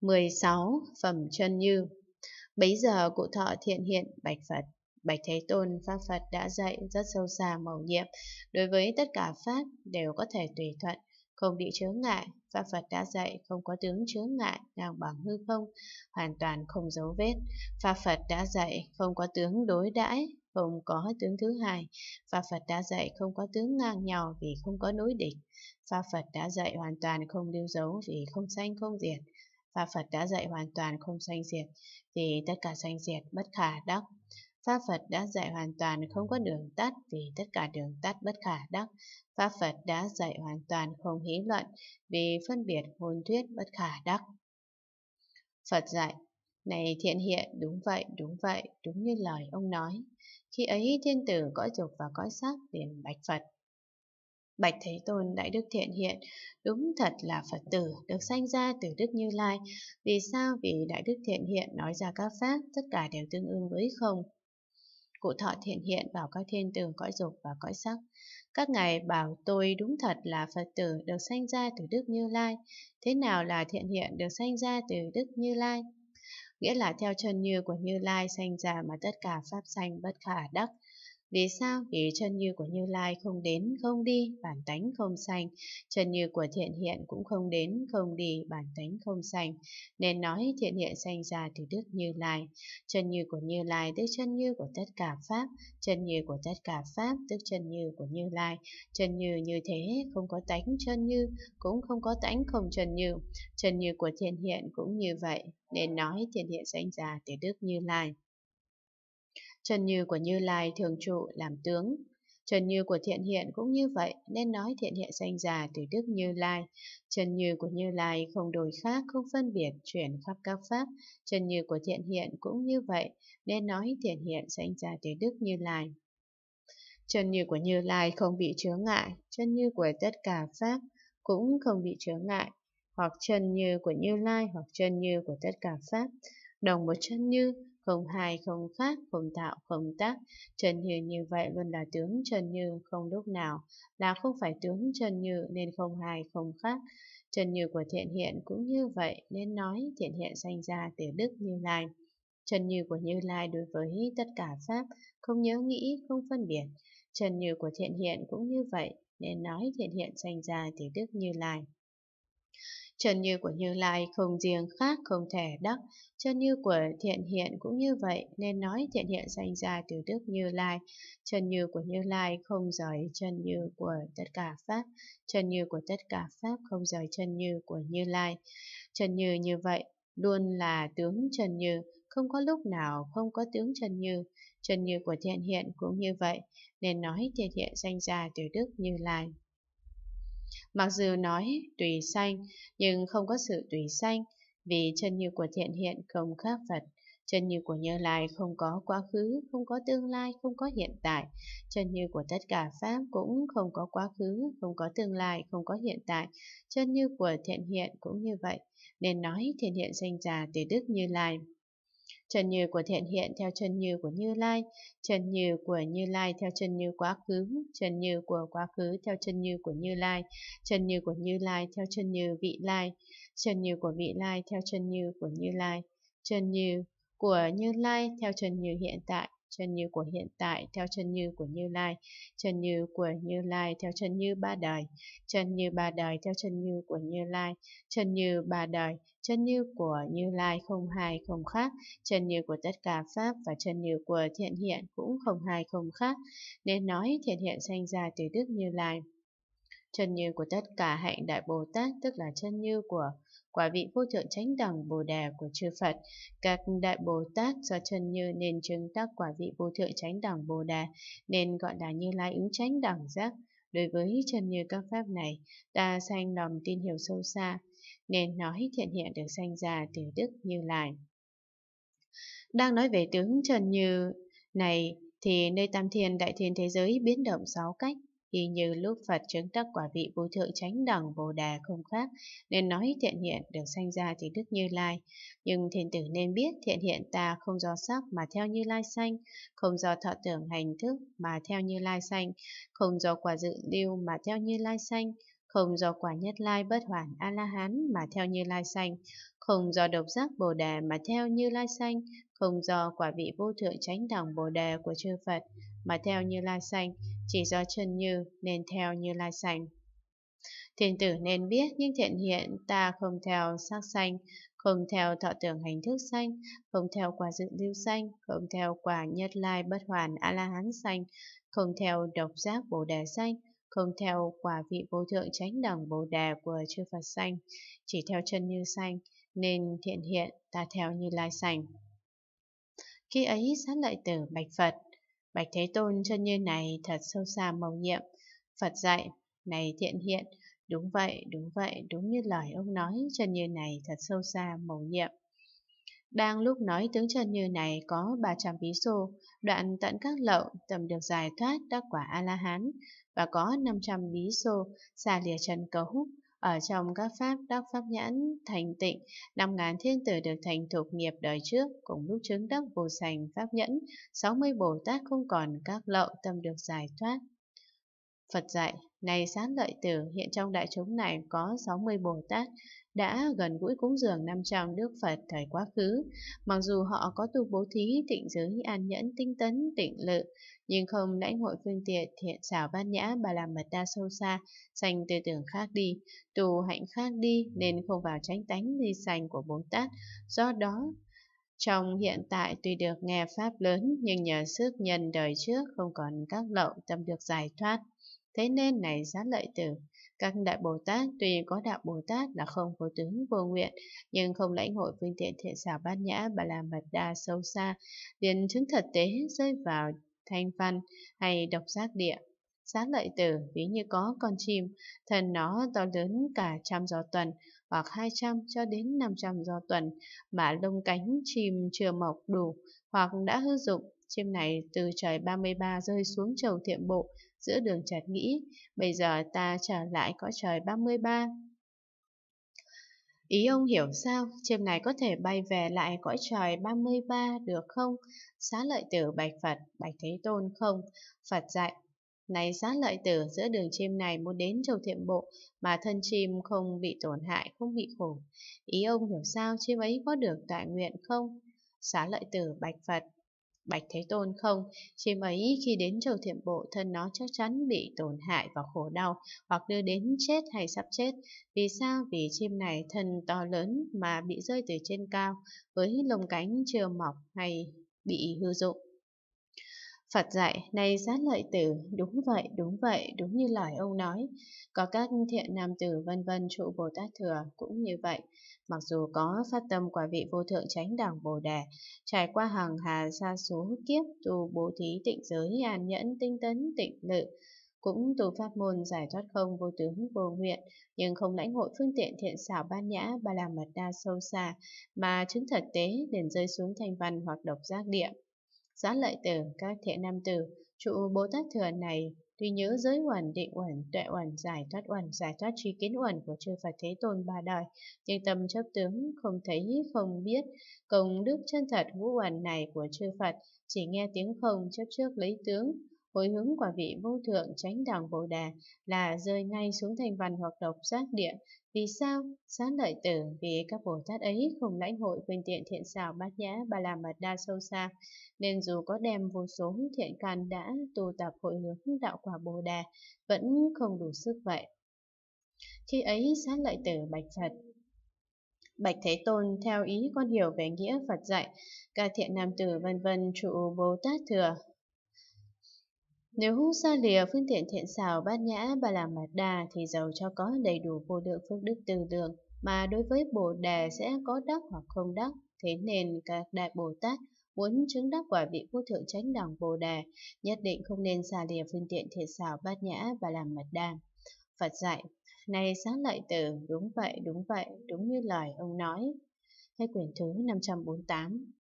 16. Phẩm chân như Bấy giờ cụ thọ thiện hiện bạch Phật. Bạch Thế Tôn, Pháp Phật đã dạy rất sâu xa màu nhiệm. Đối với tất cả Pháp đều có thể tùy thuận, không bị chướng ngại. Pháp Phật đã dạy không có tướng chướng ngại, ngang bằng hư không, hoàn toàn không dấu vết. Pháp Phật đã dạy không có tướng đối đãi, không có tướng thứ hai. Pháp Phật đã dạy không có tướng ngang nhau vì không có đối địch. Pháp Phật đã dạy hoàn toàn không lưu dấu vì không sanh không diệt. Pháp Phật đã dạy hoàn toàn không sanh diệt thì tất cả sanh diệt bất khả đắc. Pháp Phật đã dạy hoàn toàn không có đường tắt vì tất cả đường tắt bất khả đắc. Pháp Phật đã dạy hoàn toàn không hí luận vì phân biệt ngôn thuyết bất khả đắc. Phật dạy, này thiện hiện, đúng vậy, đúng vậy, đúng như lời ông nói. Khi ấy thiên tử cõi dục và cõi sắc liền bạch Phật. Bạch Thế Tôn Đại Đức Thiện Hiện đúng thật là Phật tử được sanh ra từ Đức Như Lai. Vì sao? Vì Đại Đức Thiện Hiện nói ra các pháp, tất cả đều tương ứng với không. Cụ thọ thiện hiện vào các thiên tường cõi dục và cõi sắc. Các ngài bảo tôi đúng thật là Phật tử được sanh ra từ Đức Như Lai. Thế nào là thiện hiện được sanh ra từ Đức Như Lai? Nghĩa là theo chân như của Như Lai sanh ra mà tất cả pháp sanh bất khả đắc. Vì sao? Vì chân như của Như Lai không đến, không đi, bản tánh không sanh. Chân như của thiện hiện cũng không đến, không đi, bản tánh không sanh. Nên nói thiện hiện sanh ra từ Đức Như Lai. Chân như của Như Lai tức chân như của tất cả Pháp. Chân như của tất cả Pháp tức chân như của Như Lai. Chân như như thế không có tánh chân như, cũng không có tánh không chân như. Chân như của thiện hiện cũng như vậy. Nên nói thiện hiện sanh ra từ Đức Như Lai chân Như của Như Lai thường trụ làm tướng. chân Như của Thiện Hiện cũng như vậy, nên nói Thiện Hiện sanh già từ Đức Như Lai. chân Như của Như Lai không đổi khác, không phân biệt, chuyển khắp các pháp. chân Như của Thiện Hiện cũng như vậy, nên nói Thiện Hiện sanh già từ Đức Như Lai. Chân như của Như Lai không bị chướng ngại, chân như của tất cả Pháp cũng không bị chướng ngại, hoặc chân như của Như Lai hoặc chân như của tất cả Pháp, đồng một chân như không hai không khác, không tạo không tác. Trần Như như vậy luôn là tướng Trần Như không lúc nào, là không phải tướng Trần Như nên không hai không khác. Trần Như của thiện hiện cũng như vậy nên nói thiện hiện sanh ra từ Đức Như Lai. Trần Như của Như Lai đối với tất cả Pháp, không nhớ nghĩ, không phân biệt. Trần Như của thiện hiện cũng như vậy nên nói thiện hiện sanh ra từ Đức Như Lai. Chân như của Như Lai không riêng khác không thể đắc, chân như của thiện hiện cũng như vậy, nên nói thiện hiện sanh ra từ đức Như Lai. Chân như của Như Lai không rời chân như của tất cả Pháp, chân như của tất cả Pháp không rời chân như của Như Lai. Chân như như vậy, luôn là tướng chân như, không có lúc nào không có tướng chân như. Chân như của thiện hiện cũng như vậy, nên nói thiện hiện sanh ra từ đức Như Lai. Mặc dù nói tùy sanh, nhưng không có sự tùy sanh, vì chân như của thiện hiện không khác Phật. Chân như của Như Lai không có quá khứ, không có tương lai, không có hiện tại. Chân như của tất cả Pháp cũng không có quá khứ, không có tương lai, không có hiện tại. Chân như của thiện hiện cũng như vậy. Nên nói thiện hiện sinh già từ Đức Như Lai chân như của thiện hiện theo chân như của Như Lai, chân như của Như Lai theo chân như quá khứ, chân như của quá khứ theo chân như của Như Lai, chân như của Như Lai theo chân như vị Lai, chân như của vị Lai theo chân như của Như Lai, chân như của Như Lai theo chân như hiện tại, chân như của hiện tại theo chân như của Như Lai, chân như của Như Lai theo chân như ba đời, chân như ba đời theo chân như của Như Lai, chân như ba đời, chân như của Như Lai không hai không khác, chân như của tất cả pháp và chân như của thiện hiện cũng không hai không khác, nên nói thiện hiện sanh ra từ đức Như Lai chân như của tất cả hạnh đại Bồ Tát tức là chân như của quả vị vô thượng chánh đẳng Bồ Đề của chư Phật. Các đại Bồ Tát do chân như nên chứng tác quả vị vô thượng chánh đẳng Bồ Đề nên gọi là Như Lai ứng chánh đẳng giác. Đối với chân như các pháp này, ta sanh lòng tin hiểu sâu xa, nên nói thiện hiện được sanh ra từ đức Như Lai. Đang nói về tướng chân như này thì nơi tam thiên đại thiên thế giới biến động sáu cách y như lúc Phật chứng đắc quả vị vô thượng chánh đẳng Bồ Đà không khác, nên nói thiện hiện được sanh ra thì Đức Như Lai. Nhưng thiền tử nên biết thiện hiện ta không do sắc mà theo Như Lai sanh, không do thọ tưởng hành thức mà theo Như Lai sanh, không do quả dự lưu mà theo Như Lai sanh, không do quả nhất lai bất hoàn a la hán mà theo như lai sanh không do độc giác bồ đề mà theo như lai sanh không do quả vị vô thượng chánh đẳng bồ đề của chư phật mà theo như lai sanh chỉ do chân như nên theo như lai sành. Thiên tử nên biết những thiện hiện ta không theo sắc sanh, không theo thọ tưởng hành thức sanh, không theo quả dự lưu sanh, không theo quả nhất lai bất hoàn A-la-hán sanh, không theo độc giác bồ đề sanh, không theo quả vị vô thượng chánh đẳng bồ đề của chư Phật sanh, chỉ theo chân như sanh, nên thiện hiện ta theo như lai sanh. Khi ấy sát lợi tử bạch Phật, Bạch Thế Tôn chân như này thật sâu xa màu nhiệm. Phật dạy, này thiện hiện, đúng vậy, đúng vậy, đúng như lời ông nói, chân như này thật sâu xa màu nhiệm. Đang lúc nói tướng chân như này có 300 ví xô, đoạn tận các lậu tầm được giải thoát đắc quả A-la-hán, và có 500 ví xô, xa lìa chân cấu húc, ở trong các pháp đắc pháp nhãn thành tịnh, năm ngàn thiên tử được thành thục nghiệp đời trước, cùng lúc chứng đắc vô sành pháp nhẫn, sáu mươi Bồ Tát không còn các lậu tâm được giải thoát. Phật dạy, này sát lợi tử, hiện trong đại chúng này có 60 Bồ Tát đã gần gũi cúng dường 500 Đức Phật thời quá khứ. Mặc dù họ có tu bố thí, tịnh giới, an nhẫn, tinh tấn, tịnh lự, nhưng không lãnh hội phương tiện thiện xảo bát nhã bà làm mật đa sâu xa, sanh tư tưởng khác đi, tù hạnh khác đi nên không vào tránh tánh di sanh của Bồ Tát. Do đó, trong hiện tại tuy được nghe Pháp lớn nhưng nhờ sức nhân đời trước không còn các lậu tâm được giải thoát. Thế nên này sát lợi tử, các đại Bồ Tát tuy có đạo Bồ Tát là không có tướng vô nguyện, nhưng không lãnh hội phương tiện thiện xảo bát nhã bà la mật đa sâu xa, liền chứng thật tế rơi vào thanh văn hay độc giác địa. Sát lợi tử ví như có con chim, thân nó to lớn cả trăm do tuần hoặc hai trăm cho đến năm trăm do tuần mà lông cánh chim chưa mọc đủ hoặc đã hư dụng. Chim này từ trời 33 rơi xuống trầu thiện bộ giữa đường chợt nghĩ, bây giờ ta trở lại cõi trời 33. Ý ông hiểu sao, chim này có thể bay về lại cõi trời 33 được không? Xá lợi tử bạch Phật, bạch Thế Tôn không? Phật dạy, này xá lợi tử giữa đường chim này muốn đến châu thiện bộ mà thân chim không bị tổn hại, không bị khổ. Ý ông hiểu sao chim ấy có được tại nguyện không? Xá lợi tử bạch Phật, Bạch Thế Tôn không, chim ấy khi đến châu thiểm bộ thân nó chắc chắn bị tổn hại và khổ đau hoặc đưa đến chết hay sắp chết. Vì sao? Vì chim này thân to lớn mà bị rơi từ trên cao với lồng cánh chưa mọc hay bị hư dụng. Phật dạy, này sát lợi tử, đúng vậy, đúng vậy, đúng như lời ông nói. Có các thiện nam tử vân vân trụ Bồ Tát Thừa cũng như vậy. Mặc dù có phát tâm quả vị vô thượng chánh đẳng Bồ Đề, trải qua hàng hà xa số kiếp tu bố thí tịnh giới an nhẫn tinh tấn tịnh lự, cũng tu pháp môn giải thoát không vô tướng vô nguyện, nhưng không lãnh hội phương tiện thiện xảo ban nhã ba la mật đa sâu xa mà chứng thật tế liền rơi xuống thành văn hoặc độc giác địa. Giá lợi tử, các thiện nam tử, trụ Bồ Tát thừa này thì nhớ giới uẩn, định uẩn, tuệ uẩn, giải thoát uẩn, giải thoát tri kiến uẩn của chư Phật Thế Tôn ba đời, nhưng tâm chấp tướng không thấy, không biết, công đức chân thật vũ uẩn này của chư Phật, chỉ nghe tiếng không chấp trước lấy tướng, Hồi hướng quả vị vô thượng chánh đẳng Bồ Đà là rơi ngay xuống thành văn hoặc độc giác địa. Vì sao? Sát lợi tử vì các Bồ Tát ấy không lãnh hội phương tiện thiện xảo bát nhã ba la mật đa sâu xa, nên dù có đem vô số thiện căn đã tu tập hội hướng đạo quả Bồ Đà, vẫn không đủ sức vậy. Khi ấy sát lợi tử bạch Phật Bạch Thế Tôn theo ý con hiểu về nghĩa Phật dạy, ca thiện nam tử vân vân trụ Bồ Tát thừa, nếu xa lìa phương tiện thiện xảo bát nhã bà làm mạt đà thì giàu cho có đầy đủ vô lượng phước đức từ đường mà đối với Bồ Đề sẽ có đắc hoặc không đắc. Thế nên các Đại Bồ Tát muốn chứng đắc quả vị vô thượng chánh đẳng Bồ Đề nhất định không nên xa lìa phương tiện thiện xảo bát nhã bà làm mạt đà. Phật dạy, này xá lợi tử, đúng vậy, đúng vậy, đúng như lời ông nói. hay quyển thứ 548